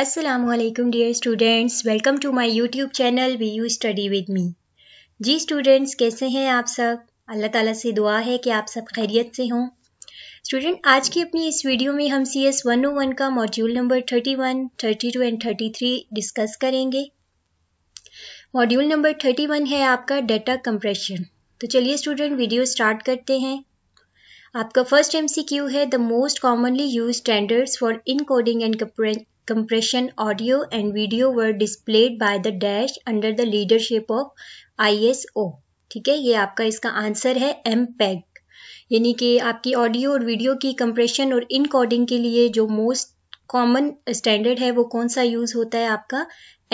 Aslam dear students welcome to my YouTube channel V U study with me जी students कैसे हैं आप सब अल्लाह ताला से दुआ है कि आप सब खैरियत से हों स्टूडेंट आज की अपनी इस वीडियो में हम C S one O one का module number thirty one thirty two and thirty three discuss करेंगे मॉड्यूल नंबर थर्टी वन है आपका डाटा कंप्रेशन तो चलिए स्टूडेंट वीडियो स्टार्ट करते हैं आपका फर्स्ट क्यू है the most commonly use standards for encoding and compression audio and video were displayed by the dash under the leadership of ISO ठीक है ये आपका इसका आंसर है एम पैग e यानी कि आपकी ऑडियो और वीडियो की कंप्रेशन और इनकोडिंग के लिए जो मोस्ट कॉमन स्टैंडर्ड है वो कौन सा यूज़ होता है आपका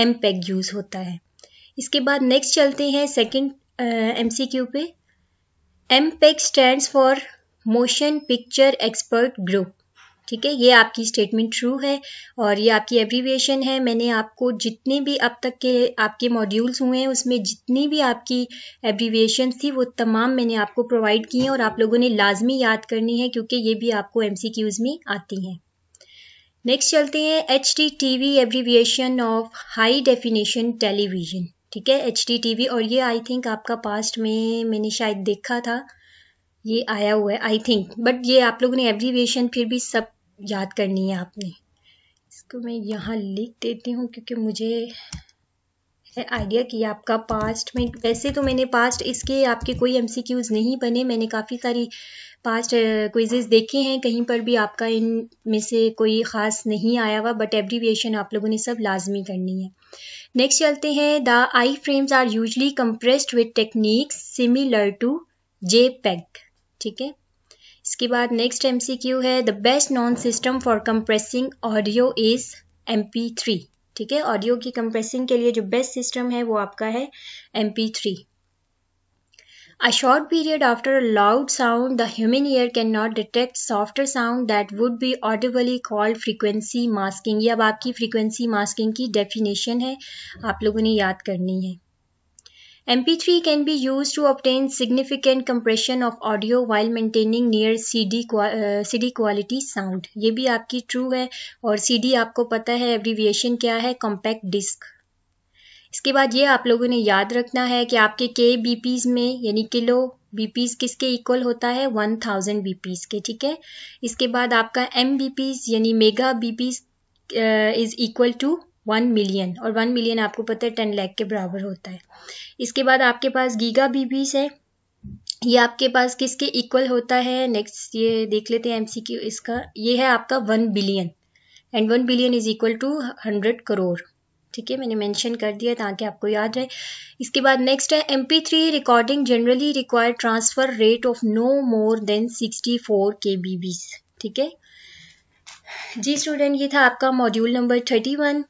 एम पैग यूज़ होता है इसके बाद नेक्स्ट चलते हैं सेकेंड एम सी क्यू पे MPEG stand for motion picture expert group ठीक है ये आपकी स्टेटमेंट ट्रू है और ये आपकी एब्रीविएशन है मैंने आपको जितने भी अब तक के आपके मॉड्यूल्स हुए हैं उसमें जितनी भी आपकी एब्रीविएशन थी वो तमाम मैंने आपको प्रोवाइड की हैं और आप लोगों ने लाजमी याद करनी है क्योंकि ये भी आपको एम में आती हैं नेक्स्ट चलते हैं H D T V abbreviation of high definition television ठीक है एच डी टी वी और ये आई थिंक आपका पास्ट में मैंने शायद देखा था ये आया हुआ है आई थिंक बट ये आप लोगों ने एब्रीविएशन फिर भी सब याद करनी है आपने इसको मैं यहाँ लिख देती हूँ क्योंकि मुझे है आइडिया कि आपका पास्ट में वैसे तो मैंने पास्ट इसके आपके कोई एम नहीं बने मैंने काफ़ी सारी पास्ट क्विजेज देखे हैं कहीं पर भी आपका इन में से कोई ख़ास नहीं आया हुआ बट एब्रीविएशन आप लोगों ने सब लाजमी करनी है नेक्स्ट चलते हैं the I frames are usually compressed with techniques similar to J ठीक है इसके बाद नेक्स्ट एमसीक्यू है the best known system for compressing audio is M three ठीक है ऑडियो की कंप्रेसिंग के लिए जो बेस्ट सिस्टम है वो आपका है M three A short period after a loud sound, the human ear cannot detect softer sound that would be audibly called frequency masking. ये अब आपकी frequency masking की definition है आप लोगों ने याद करनी है MP3 can be used to obtain significant compression of audio while maintaining near CD uh, CD quality sound. ये भी आपकी true है और CD आपको पता है एब्रीविएशन क्या है कॉम्पैक्ट डिस्क इसके बाद ये आप लोगों ने याद रखना है कि आपके के बीपीज में यानी किलो बीपीज किसके इक्वल होता है 1000 बीपीज के ठीक है इसके बाद आपका एम बीपीज यानी mega bps is equal to one million और वन मिलियन आपको पता है टेन लैख के बराबर होता है इसके बाद आपके पास गीगा बीबीज है ये आपके पास किसके इक्वल होता है नेक्स्ट ये देख लेते हैं एमसीक्यू इसका ये है आपका one billion and one billion is equal to hundred crore ठीक है मैंने मेंशन कर दिया ताकि आपको याद रहे इसके बाद नेक्स्ट है M P three recording generally require transfer rate of no more than sixty four K ठीक है जी स्टूडेंट ये था आपका module number thirty one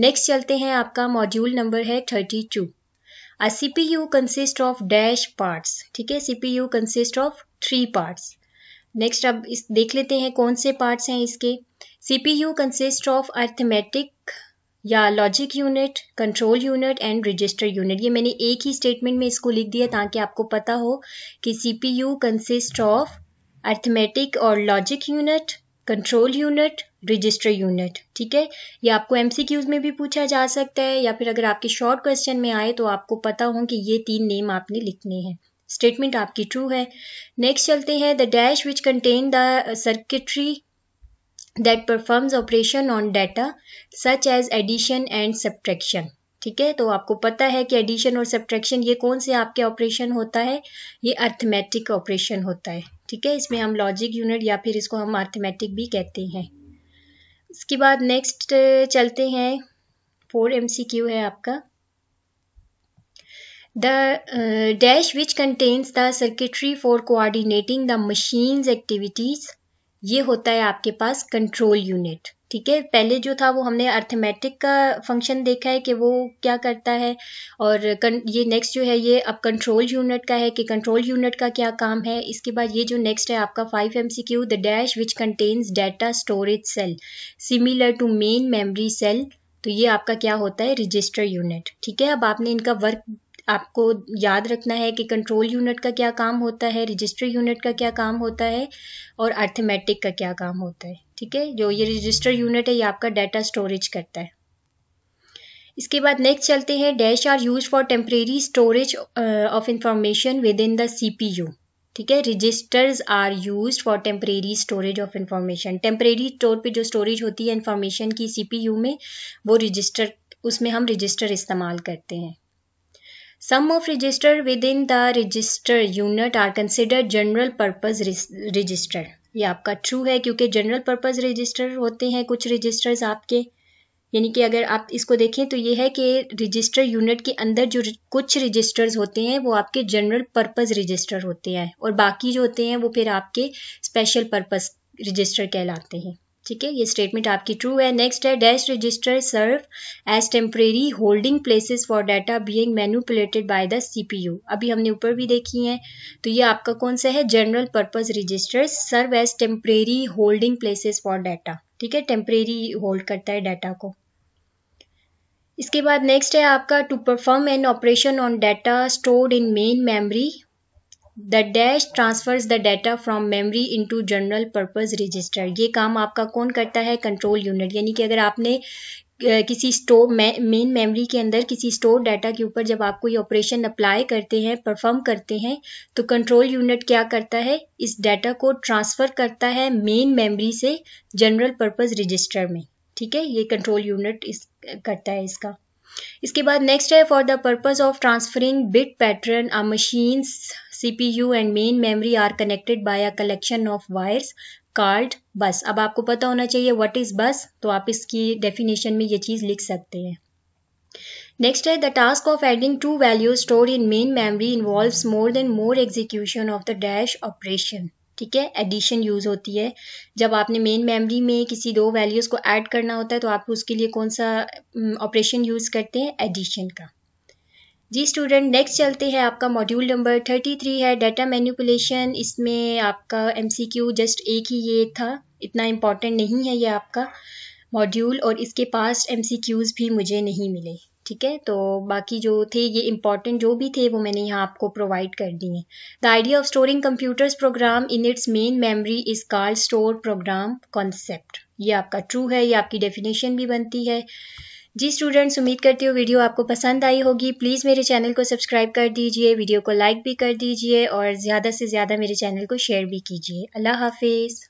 next चलते हैं आपका मॉड्यूल नंबर है thirty two a C P U consist of dash parts ठीक है C P U consist of three parts next अब इस देख लेते हैं कौन से पार्ट्स हैं इसके C P U consist of arithmetic या logic unit control unit and register unit ये मैंने एक ही स्टेटमेंट में इसको लिख दिया ताकि आपको पता हो कि C P U consist of arithmetic और logic unit control unit register unit ठीक है ये आपको एमसीक्यूज में भी पूछा जा सकता है या फिर अगर आपके शॉर्ट क्वेश्चन में आए तो आपको पता हो कि ये तीन नेम आपने लिखने हैं स्टेटमेंट आपकी ट्रू है नेक्स्ट चलते हैं the dash which contain the circuitry that performs operation on data such as addition and subtraction ठीक है तो आपको पता है कि एडिशन और सब्ट्रैक्शन ये कौन से आपके ऑपरेशन होता है ये अर्थमेटिक ऑपरेशन होता है ठीक है इसमें हम लॉजिक यूनिट या फिर इसको हम अर्थमेटिक भी कहते हैं इसके बाद नेक्स्ट चलते हैं फोर एम सी क्यू है आपका the dash which contains the circuitry for coordinating the machine's activities ये होता है आपके पास कंट्रोल यूनिट ठीक है पहले जो था वो हमने अर्थमेटिक का फंक्शन देखा है कि वो क्या करता है और ये नेक्स्ट जो है ये अब कंट्रोल यूनिट का है कि कंट्रोल यूनिट का क्या काम है इसके बाद ये जो नेक्स्ट है आपका five M C Q the dash which contains data storage cell similar to main memory cell तो ये आपका क्या होता है रजिस्टर यूनिट ठीक है अब आपने इनका वर्क आपको याद रखना है कि कंट्रोल यूनिट का क्या काम होता है रजिस्टर यूनिट का क्या काम होता है और अर्थमेटिक का क्या काम होता है ठीक है जो ये रजिस्टर यूनिट है ये आपका डाटा स्टोरेज करता है इसके बाद नेक्स्ट चलते हैं dash are use for temporary storage of information within the CPU ठीक है registers are use for temporary storage of information temporary store पे जो स्टोरेज होती है इंफॉर्मेशन की सीपीयू में वो रजिस्टर उसमें हम रजिस्टर इस्तेमाल करते हैं Some of register within the register unit are considered general purpose register. ये आपका ट्रू है क्योंकि जनरल पर्पस रजिस्टर होते हैं कुछ रजिस्टर्स आपके यानी कि अगर आप इसको देखें तो ये है कि रजिस्टर यूनिट के अंदर जो कुछ रजिस्टर्स होते हैं वो आपके जनरल पर्पज रजिस्टर होते हैं और बाकी जो होते हैं वो फिर आपके स्पेशल पर्पज रजिस्टर कहलाते हैं ठीक है ये स्टेटमेंट आपकी ट्रू है नेक्स्ट है dash register serve as temporary holding places for data being manipulated by the CPU अभी हमने ऊपर भी देखी है तो ये आपका कौन सा है general purpose register serve as temporary holding places for data ठीक है टेम्परेरी होल्ड करता है डाटा को इसके बाद नेक्स्ट है आपका to perform an operation on data stored in main memory the dash transfers the data from memory into general purpose register ये काम आपका कौन करता है कंट्रोल यूनिट यानी कि अगर आपने किसी स्टोर मेन मेमोरी के अंदर किसी स्टोर डाटा के ऊपर जब आप कोई ऑपरेशन अप्लाई करते हैं परफॉर्म करते हैं तो कंट्रोल यूनिट क्या करता है इस डाटा को ट्रांसफ़र करता है मेन मेमोरी से जनरल पर्पस रजिस्टर में ठीक है ये कंट्रोल यूनिट इस करता है इसका इसके बाद नेक्स्ट है for the purpose of transferring bit pattern आ machine CPU and main memory are connected by a collection of wires called bus अब आपको पता होना चाहिए व्हाट इज बस तो आप इसकी डेफिनेशन में ये चीज लिख सकते हैं नेक्स्ट है the task of adding two values store in main memory involve more than more execution of the dash operation ठीक है एडिशन यूज़ होती है जब आपने मेन मेमोरी में किसी दो वैल्यूज़ को ऐड करना होता है तो आप उसके लिए कौन सा ऑपरेशन यूज़ करते हैं एडिशन का जी स्टूडेंट नेक्स्ट चलते हैं आपका मॉड्यूल नंबर थर्टी थ्री है डाटा मैनिपुलेशन इसमें आपका एमसीक्यू जस्ट एक ही ये था इतना इम्पॉर्टेंट नहीं है ये आपका मॉड्यूल और इसके पास्ट क्यूज़ भी मुझे नहीं मिले ठीक है तो बाकी जो थे ये इंपॉर्टेंट जो भी थे वो मैंने यहाँ आपको प्रोवाइड कर दिए हैं the idea of storing computer's program in its main memory is called store program concept ये आपका ट्रू है ये आपकी डेफिनेशन भी बनती है जी स्टूडेंट्स उम्मीद करती हूँ वीडियो आपको पसंद आई होगी प्लीज़ मेरे चैनल को सब्सक्राइब कर दीजिए वीडियो को लाइक भी कर दीजिए और ज़्यादा से ज़्यादा मेरे चैनल को शेयर भी कीजिए अल्लाह हाफिज़